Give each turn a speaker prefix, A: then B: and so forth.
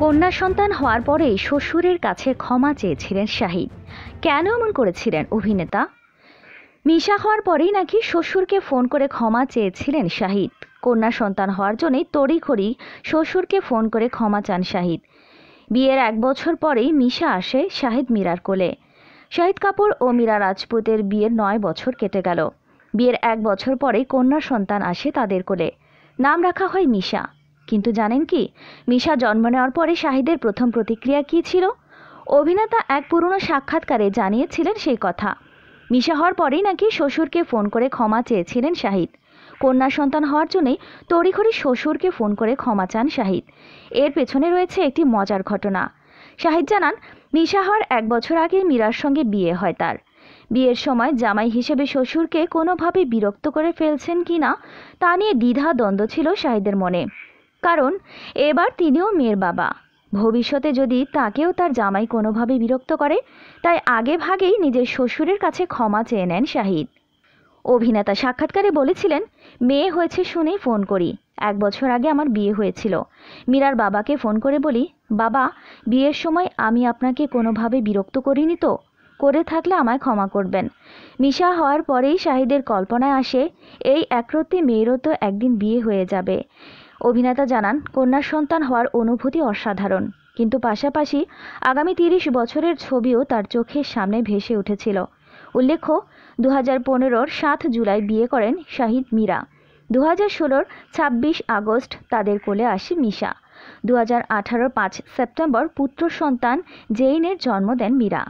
A: কন্যা সন্তান হওয়ার পরেই শ্বশুরের কাছে ক্ষমা চেয়েছিলেন শাহিদ কেন এমন করেছিলেন অভিনেতা মিশা হওয়ার পরেই নাকি শ্বশুরকে ফোন করে ক্ষমা চেয়েছিলেন শাহিদ কন্যা সন্তান হওয়ার জন্যই তড়িখড়ি শ্বশুরকে ফোন করে ক্ষমা চান শাহিদ বিয়ের এক বছর পরেই মিশা আসে শাহিদ মীরার কোলে শাহিদ কাপুর ও মীরা রাজপুতের বিয়ের নয় বছর কেটে গেল বিয়ের এক বছর পরেই কন্যা সন্তান আসে তাদের কোলে নাম রাখা হয় মিশা কিন্তু জানেন কি মিশা জন্ম নেওয়ার পরে শাহিদের প্রথম প্রতিক্রিয়া কী ছিল অভিনেতা এক পুরনো সাক্ষাৎকারে জানিয়েছিলেন সেই কথা মিশা হওয়ার পরেই নাকি শ্বশুরকে ফোন করে ক্ষমা চেয়েছিলেন শাহিদ কন্যা সন্তান হওয়ার জন্যই তড়িঘড়ি শ্বশুরকে ফোন করে ক্ষমা চান শাহিদ এর পেছনে রয়েছে একটি মজার ঘটনা শাহিদ জানান মিশা হওয়ার এক বছর আগে মীরার সঙ্গে বিয়ে হয় তার বিয়ের সময় জামাই হিসেবে শ্বশুরকে কোনোভাবে বিরক্ত করে ফেলছেন কি না তা নিয়ে দ্বিধা দ্বন্দ্ব ছিল শাহিদের মনে কারণ এবার তিনিও মেয়ের বাবা ভবিষ্যতে যদি তাকেও তার জামাই কোনোভাবে বিরক্ত করে তাই আগে ভাগেই নিজের শ্বশুরের কাছে ক্ষমা চেয়ে নেন শাহিদ অভিনেতা সাক্ষাৎকারে বলেছিলেন মেয়ে হয়েছে শুনেই ফোন করি এক বছর আগে আমার বিয়ে হয়েছিল মীরার বাবাকে ফোন করে বলি বাবা বিয়ের সময় আমি আপনাকে কোনোভাবে বিরক্ত করিনি তো করে থাকলে আমায় ক্ষমা করবেন মিশা হওয়ার পরেই শাহিদের কল্পনায় আসে এই একরত্তি মেয়েরও তো একদিন বিয়ে হয়ে যাবে অভিনেতা জানান কন্যার সন্তান হওয়ার অনুভূতি অসাধারণ কিন্তু পাশাপাশি আগামী তিরিশ বছরের ছবিও তার চোখের সামনে ভেসে উঠেছিল উল্লেখ্য দু হাজার পনেরোর সাত জুলাই বিয়ে করেন শাহিদ মীরা দু হাজার ষোলোর ছাব্বিশ আগস্ট তাদের কোলে আসে মিশা দু হাজার আঠারোর পাঁচ সেপ্টেম্বর পুত্র সন্তান জেইনের জন্ম দেন মীরা